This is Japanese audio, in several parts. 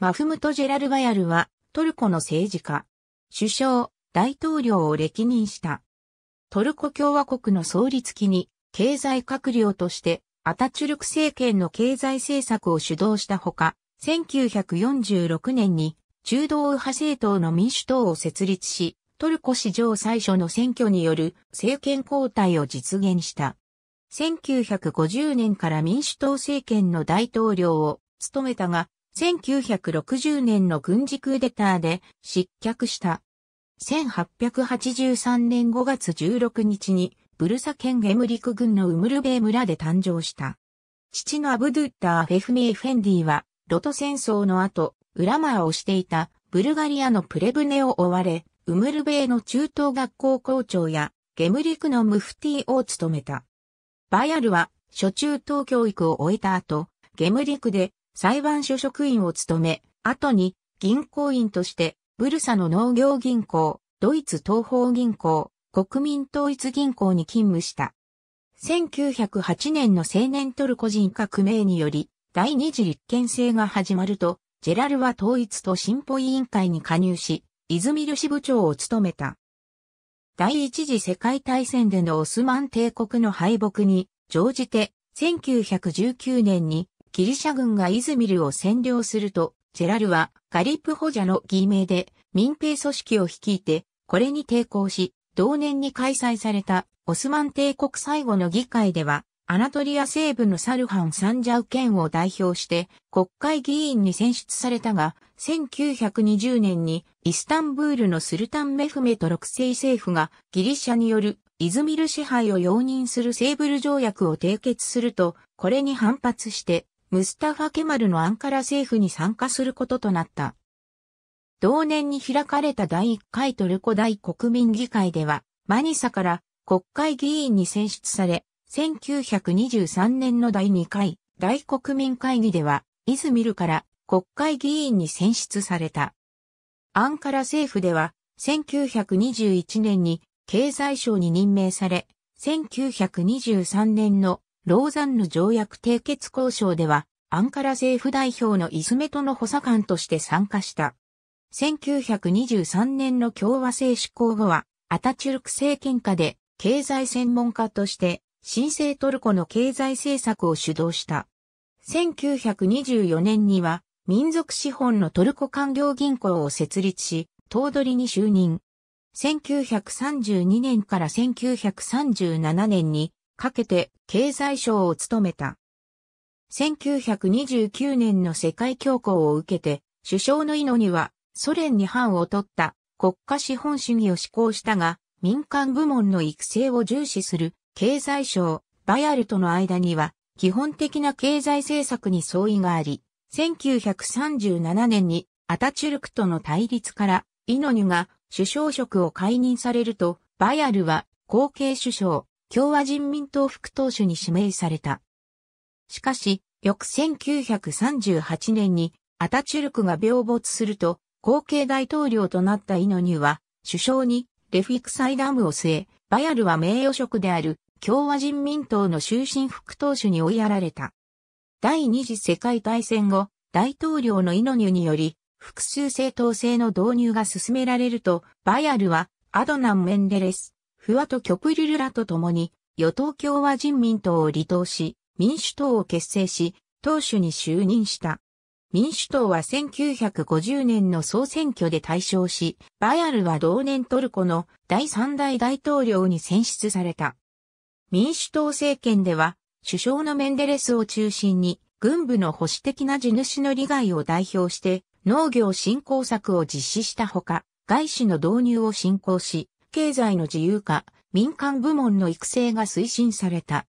マフムト・ジェラルバヤルはトルコの政治家、首相、大統領を歴任した。トルコ共和国の創立期に経済閣僚としてアタチュルク政権の経済政策を主導したほか、1946年に中道右派政党の民主党を設立し、トルコ史上最初の選挙による政権交代を実現した。1950年から民主党政権の大統領を務めたが、1960年の軍事クーデターで失脚した。1883年5月16日にブルサ県ゲムリク軍のウムルベー村で誕生した。父のアブドゥッター・フェフミー・フェンディは、ロト戦争の後、裏マーをしていたブルガリアのプレブネを追われ、ウムルベーの中等学校校長やゲムリクのムフティを務めた。バヤルは、初中等教育を終えた後、ゲムリクで裁判所職員を務め、後に銀行員としてブルサの農業銀行、ドイツ東方銀行、国民統一銀行に勤務した。1908年の青年トルコ人革命により、第二次立憲制が始まると、ジェラルは統一と進歩委員会に加入し、泉留支部長を務めた。第一次世界大戦でのオスマン帝国の敗北に乗じて、1919年にギリシャ軍がイズミルを占領すると、ジェラルはガリップホジャの偽名で民兵組織を率いて、これに抵抗し、同年に開催されたオスマン帝国最後の議会では、アナトリア西部のサルハン・サンジャウ県を代表して国会議員に選出されたが、1920年にイスタンブールのスルタンメフメト6世政府がギリシャによるイズミル支配を容認するセーブル条約を締結すると、これに反発してムスタファ・ケマルのアンカラ政府に参加することとなった。同年に開かれた第1回トルコ大国民議会では、マニサから国会議員に選出され、1923年の第2回大国民会議では、イズミルから国会議員に選出された。アンカラ政府では、1921年に経済省に任命され、1923年のローザンヌ条約締結交渉では、アンカラ政府代表のイスメトの補佐官として参加した。1923年の共和制施行後は、アタチュルク政権下で経済専門家として新生トルコの経済政策を主導した。1924年には民族資本のトルコ官僚銀行を設立し、頭取に就任。1932年から1937年にかけて経済省を務めた。1929年の世界恐慌を受けて、首相のイノにはソ連に反を取った国家資本主義を施行したが、民間部門の育成を重視する経済省、バヤルとの間には基本的な経済政策に相違があり、1937年にアタチュルクとの対立からイノニュが首相職を解任されると、バヤルは後継首相、共和人民党副党首に指名された。しかし、翌1938年にアタチュルクが病没すると、後継大統領となったイノニュは、首相にレフィクサイダムを据え、バヤルは名誉職である共和人民党の終身副党首に追いやられた。第二次世界大戦後、大統領のイノニュにより、複数政党制の導入が進められると、バヤルはアドナン・メンデレス、フワと極リルラと共に、与党共和人民党を離党し、民主党を結成し、党首に就任した。民主党は1950年の総選挙で大勝し、バヤルは同年トルコの第3代大統領に選出された。民主党政権では、首相のメンデレスを中心に、軍部の保守的な地主の利害を代表して、農業振興策を実施したほか、外資の導入を進行し、経済の自由化、民間部門の育成が推進された。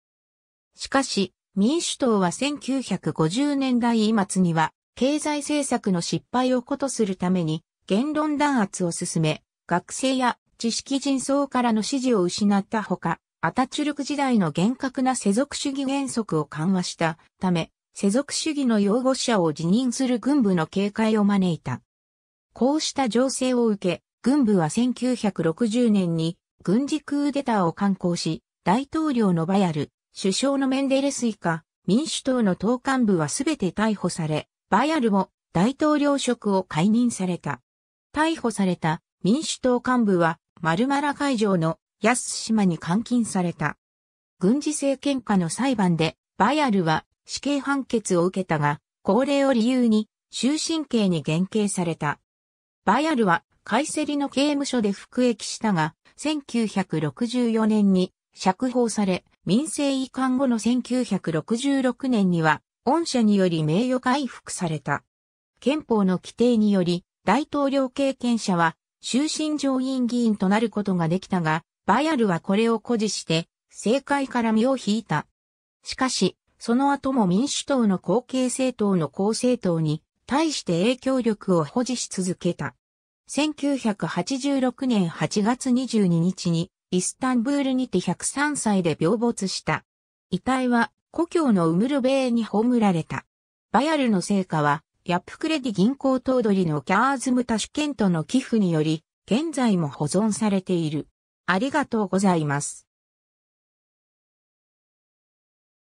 しかし、民主党は1950年代末には、経済政策の失敗をことするために、言論弾圧を進め、学生や知識人層からの支持を失ったほか、アタチュルク時代の厳格な世俗主義原則を緩和したため、世俗主義の擁護者を辞任する軍部の警戒を招いた。こうした情勢を受け、軍部は1960年に軍事クーデターを敢行し、大統領のバヤル、首相のメンデレス以下、民主党の党幹部はすべて逮捕され、バヤルも大統領職を解任された。逮捕された民主党幹部はマルマラ会場の安島に監禁された。軍事政権下の裁判でバヤルは死刑判決を受けたが、高齢を理由に終身刑に減刑された。バヤルはカイセリの刑務所で服役したが、1964年に釈放され、民政移管後の1966年には、御社により名誉回復された。憲法の規定により、大統領経験者は、終身上院議員となることができたが、バヤルはこれを誇示して、政界から身を引いた。しかし、その後も民主党の後継政党の公正党に対して影響力を保持し続けた。1986年8月22日にイスタンブールにて103歳で病没した。遺体は故郷のウムルベーに葬られた。バヤルの成果は、ヤップクレディ銀行頭取のキャーズムタシュケントの寄付により、現在も保存されている。ありがとうございます。